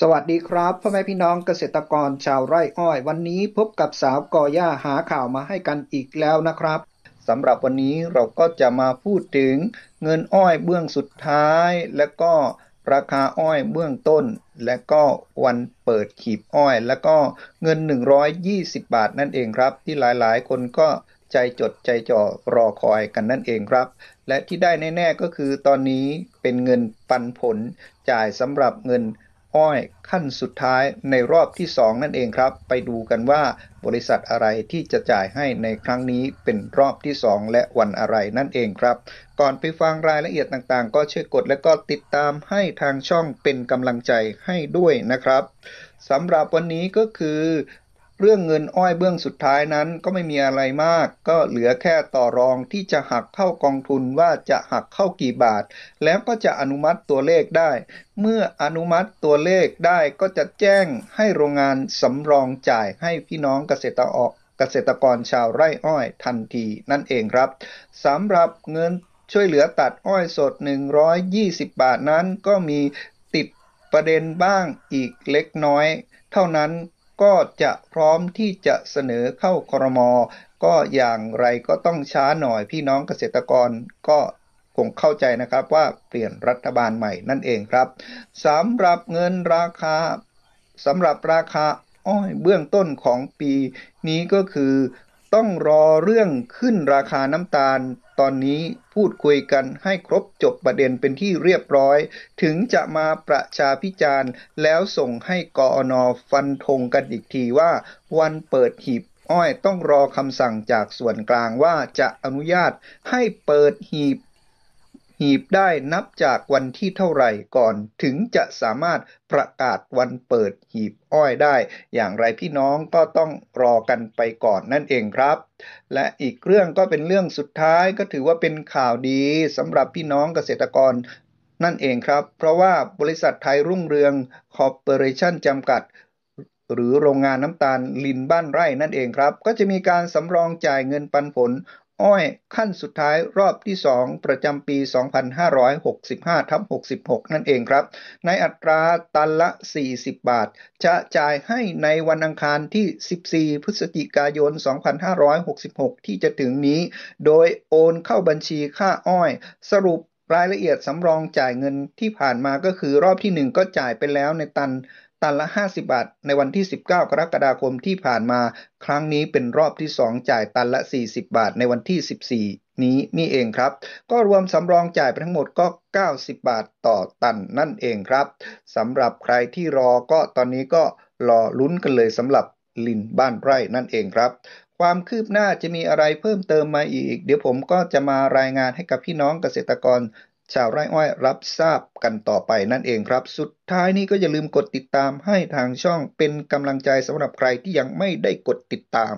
สวัสดีครับพ่อแม่พี่น้องเกษตรกรชาวไร่อ้อยวันนี้พบกับสาวกอย่าหาข่าวมาให้กันอีกแล้วนะครับสำหรับวันนี้เราก็จะมาพูดถึงเงินอ้อยเบื้องสุดท้าย และก็ราคาอ้อยเบื้องต้น และก็วันเปิดขีบอ้อยและก็เงิน 120 บาทนั่นเองครับ ที่หลายๆ คนก็ใจจดใจจ่อรอคอยกันนั่นเองครับ และที่ได้แน่ๆก็คือตอนนี้เป็นเงินปันผลจ่ายสำหรับเงินอ้อยขั้นสุดท้ายในรอบที่ 2 นั่นเองครับ ไปดูกันว่าบริษัทอะไรที่จะจ่ายให้ในครั้งนี้เป็นรอบที่ 2 และวันอะไรนั่นเองครับ ก่อนไปฟังรายละเอียดต่างๆ ก็ช่วยกดและก็ติดตามให้ทางช่องเป็นกำลังใจให้ด้วยนะครับสำหรับวันนี้ก็คือเรื่องเงินอ้อยเบื้องสุดท้ายนั้นก็ไม่มีอะไรมาก ก็เหลือแค่ต่อรองที่จะหักเข้ากองทุนว่าจะหักเข้ากี่บาท แล้วก็จะอนุมัติตัวเลขได้ เมื่ออนุมัติตัวเลขได้ก็จะแจ้งให้โรงงานสำรองจ่ายให้พี่น้องเกษตรออกเกษตรกรชาวไร่อ้อยทันทีนั่นเองครับสำหรับเงินช่วยเหลือตัดอ้อยสด 120 บาทนั้น ก็มีติดประเด็นบ้างอีกเล็กน้อย เท่านั้นก็จะพร้อมที่จะเสนอเข้าครมก็อย่างไรก็ต้องช้าหน่อยพี่น้องเกษตรกรก็คงเข้าใจนะครับว่าเปลี่ยนรัฐบาลใหม่นั่นเองครับสำหรับเงินราคาสำหรับราคาอ้อยเบื้องต้นของปีนี้ก็คือต้องรอเรื่องขึ้นราคาน้ำตาล ตอนนี้พูดคุยกันให้ครบจบประเด็นเป็นที่เรียบร้อย ถึงจะมาประชาพิจารณ์แล้วส่งให้กอนอฟันธงกันอีกทีว่าวันเปิดหีบ อ้อยต้องรอคำสั่งจากส่วนกลางว่าจะอนุญาตให้เปิดหีบหีบได้นับจากวันที่เท่าไหร่ก่อนถึงจะสามารถประกาศวันเปิดหีบอ้อยได้ อย่างไรพี่น้องก็ต้องรอกันไปก่อนนั่นเองครับ และอีกเรื่องก็เป็นเรื่องสุดท้ายก็ถือว่าเป็นข่าวดีสำหรับพี่น้องเกษตรกร นั่นเองครับ เพราะว่าบริษัทไทยรุ่งเรืองคอร์ปอเรชั่นจำกัด หรือโรงงานน้ำตาลลินบ้านไร่นั่นเองครับ ก็จะมีการสำรองจ่ายเงินปันผลอ้อยขั้นสุดท้ายรอบที่ 2 ประจำปี 2565ทับ66 นั่นเองครับ ในอัตราตันละ 40 บาท จะจ่ายให้ในวันอังคารที่ 14 พฤศจิกายน 2566 ที่จะถึงนี้ โดยโอนเข้าบัญชีค่าอ้อย สรุปรายละเอียดสำรองจ่ายเงินที่ผ่านมาก็คือรอบที่ 1 ก็จ่ายไปแล้วในตันตันละ 50 บาท ในวันที่19 กรกฎาคมที่ผ่านมาครั้งนี้เป็นรอบที่ 2 จ่ายตันละ 40 บาทในวันที่ 14 นี้นี่เองครับ ก็รวมสำรองจ่ายไปทั้งหมดก็ 90 บาทต่อตันนั่นเองครับสำหรับใครที่รอก็ตอนนี้ก็รอลุ้นกันเลยสำหรับลินบ้านไร่นั่นเองครับ ความคืบหน้าจะมีอะไรเพิ่มเติมมาอีก เดี๋ยวผมก็จะมารายงานให้กับพี่น้องเกษตรกรชาวไร่อ้อยรับทราบกันต่อไปนั่นเองครับสุดท้ายนี้ก็อย่าลืมกดติดตามให้ทางช่องเป็นกำลังใจสำหรับใครที่ยังไม่ได้กดติดตาม